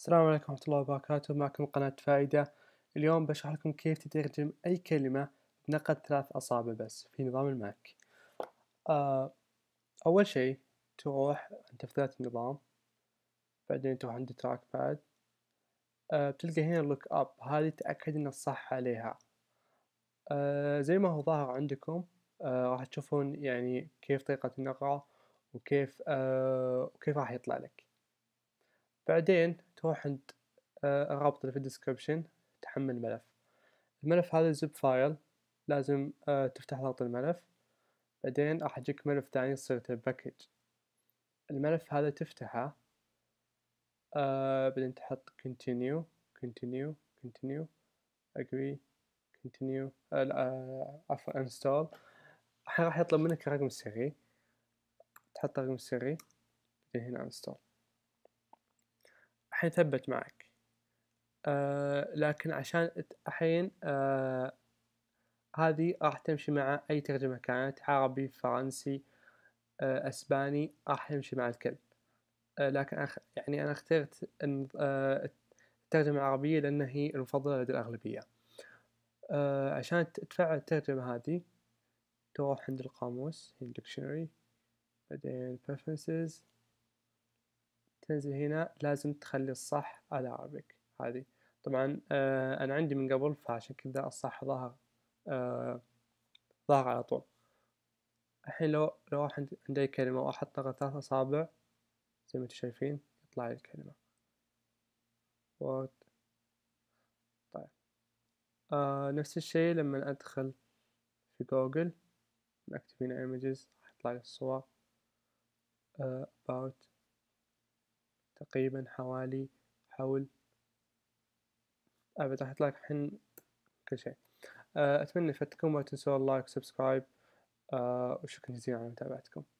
السلام عليكم ورحمة الله وبركاته معكم قناة فائدة اليوم بشرح لكم كيف تترجم أي كلمة بنقد ثلاث أصابع بس في نظام الماك آه، أول شيء تروح أنت في ذات النظام بعدين تروح عند تراك آه، باد بتلقى هنا لوك أب هذه تأكد إن الصح عليها آه، زي ما هو ظاهر عندكم راح تشوفون يعني كيف طريقة النقرة وكيف آه وكيف راح يطلع لك بعدين تروح عند آه، الرابط اللي في الديسكربشن تحمل الملف الملف هذا زب فايل لازم آه، تفتح ضغط الملف بعدين راح يجيك ملف ثاني صيغته باكج الملف هذا تفتحه آه بعدين تحط continue continue continue اجري آه، كونتينيو عفوا انستول الحين راح يطلب منك رقم سري تحط رقم سري بعدين هنا انستول حيثبت معك آه لكن عشان الحين آه هذه راح تمشي مع أي ترجمة كانت عربي فرنسي آه أسباني راح يمشي مع الكل آه لكن أخ يعني أنا اخترت إن آه الترجمة العربية لأن هي المفضلة لدى الأغلبية آه عشان تفعل الترجمة هذه تروح عند القاموس هي الدكشنري بعدين preferences تنزل هنا لازم تخلي الصح على عربك هذه طبعا آه انا عندي من قبل فعشان كذا الصح ظهر آه ظهر على طول الحين لو لو واحد عندي كلمة واحطها ثلاث اصابع زي ما انتم شايفين يطلع لي الكلمة وورد طيب آه نفس الشيء لما ادخل في جوجل اكتب هنا images راح يطلع لي الصور آه، about تقريبا حوالي حول أبد راح يطلع الحين كل شيء أه، أتمنى فتكم ولا تنسوا اللايك سبسكرايب أه، وشكرا جزيلا على متابعتكم